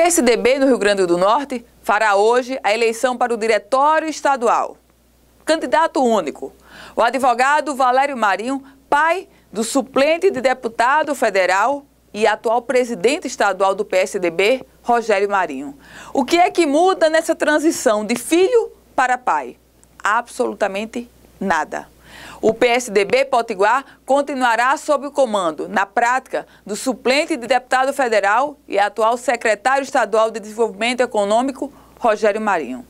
PSDB no Rio Grande do Norte fará hoje a eleição para o Diretório Estadual. Candidato único, o advogado Valério Marinho, pai do suplente de deputado federal e atual presidente estadual do PSDB, Rogério Marinho. O que é que muda nessa transição de filho para pai? Absolutamente nada. O PSDB Potiguar continuará sob o comando, na prática, do suplente de deputado federal e atual secretário estadual de Desenvolvimento Econômico, Rogério Marinho.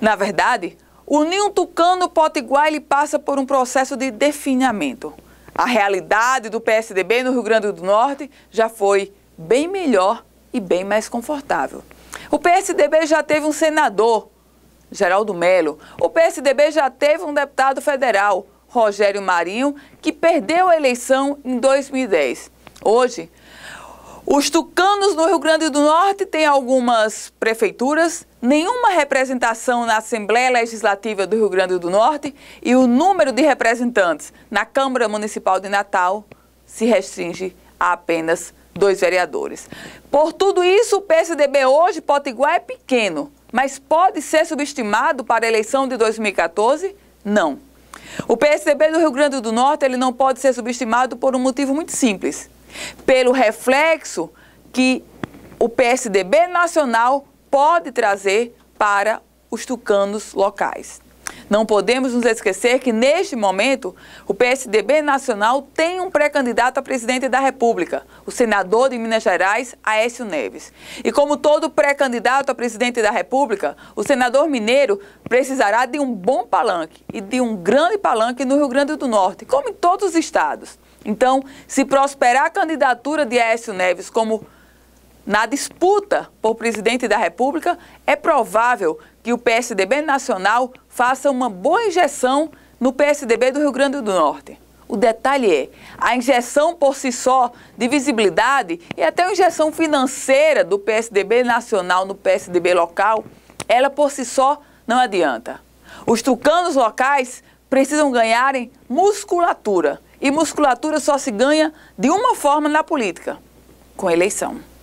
Na verdade, o ninho tucano potiguar ele passa por um processo de definhamento. A realidade do PSDB no Rio Grande do Norte já foi bem melhor e bem mais confortável. O PSDB já teve um senador, Geraldo Melo. O PSDB já teve um deputado federal, Rogério Marinho, que perdeu a eleição em 2010. Hoje, os tucanos no Rio Grande do Norte têm algumas prefeituras, nenhuma representação na Assembleia Legislativa do Rio Grande do Norte e o número de representantes na Câmara Municipal de Natal se restringe a apenas dois vereadores. Por tudo isso, o PSDB hoje, Potiguar, é pequeno, mas pode ser subestimado para a eleição de 2014? Não. O PSDB do Rio Grande do Norte ele não pode ser subestimado por um motivo muito simples. Pelo reflexo que o PSDB nacional pode trazer para os tucanos locais. Não podemos nos esquecer que, neste momento, o PSDB Nacional tem um pré-candidato a presidente da República, o senador de Minas Gerais, Aécio Neves. E como todo pré-candidato a presidente da República, o senador mineiro precisará de um bom palanque e de um grande palanque no Rio Grande do Norte, como em todos os estados. Então, se prosperar a candidatura de Aécio Neves como na disputa por presidente da República, é provável que o PSDB nacional faça uma boa injeção no PSDB do Rio Grande do Norte. O detalhe é, a injeção por si só de visibilidade e até a injeção financeira do PSDB nacional no PSDB local, ela por si só não adianta. Os tucanos locais precisam ganharem musculatura. E musculatura só se ganha de uma forma na política, com eleição.